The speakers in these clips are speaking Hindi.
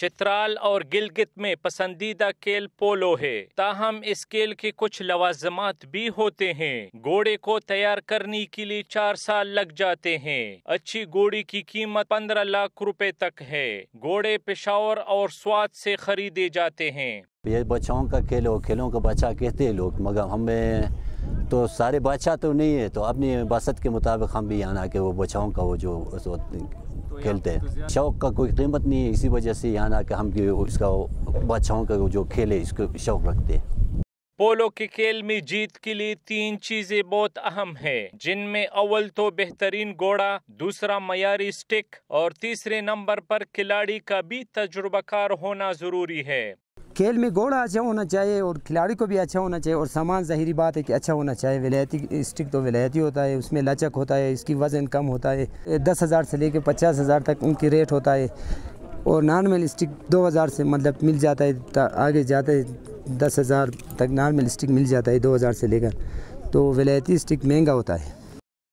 चित्राल और गिलगित में पसंदीदा खेल पोलो है ताहम इस खेल के कुछ लवाजमात भी होते हैं घोड़े को तैयार करने के लिए चार साल लग जाते हैं अच्छी घोड़ी की कीमत पंद्रह लाख रुपए तक है घोड़े पेशावर और स्वाद से खरीदे जाते हैं ये बच्चों का खेल हो खेलों का बच्चा कहते हैं लोग मगर हमें तो सारे बच्चा तो नहीं है तो अपनी बासत के मुताबिक हम भी यहाँ के वो बचाओं का वो जो खेलते हैं शौक का कोई कीमत नहीं है इसी वजह से यहाँ आकर हम इसका बादशाहों का जो खेल है इसको शौक रखते हैं पोलो के खेल में जीत के लिए तीन चीजें बहुत अहम है जिनमें अव्वल तो बेहतरीन घोड़ा दूसरा मयारी स्टिक और तीसरे नंबर पर खिलाड़ी का भी तजुर्बाकार होना जरूरी है खेल में घोड़ा अच्छा होना चाहिए और खिलाड़ी को भी अच्छा होना चाहिए और सामान जहरी बात है कि अच्छा होना चाहिए विलायती स्टिक तो विलायती होता है उसमें लचक होता है इसकी वज़न कम होता है दस हज़ार से लेकर पचास हज़ार तक उनकी रेट होता है और नॉर्मल स्टिक दो हज़ार से मतलब मिल जाता है आगे जाते दस हज़ार तक नॉर्मल स्टिक मिल जाता है दो हज़ार से लेकर तो विलायती स्टिक महंगा होता है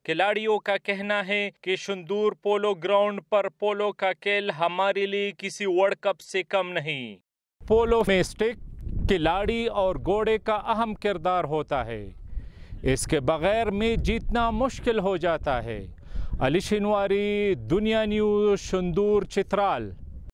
खिलाड़ियों का कहना है कि शुंदूर पोलो ग्राउंड पर पोलो का खेल हमारे लिए किसी वर्ल्ड कप से कम नहीं पोलो में स्टिक खिलाड़ी और घोड़े का अहम किरदार होता है इसके बगैर में जीतना मुश्किल हो जाता है अली शिनवारी दुनिया न्यूज़ शंदूर चित्राल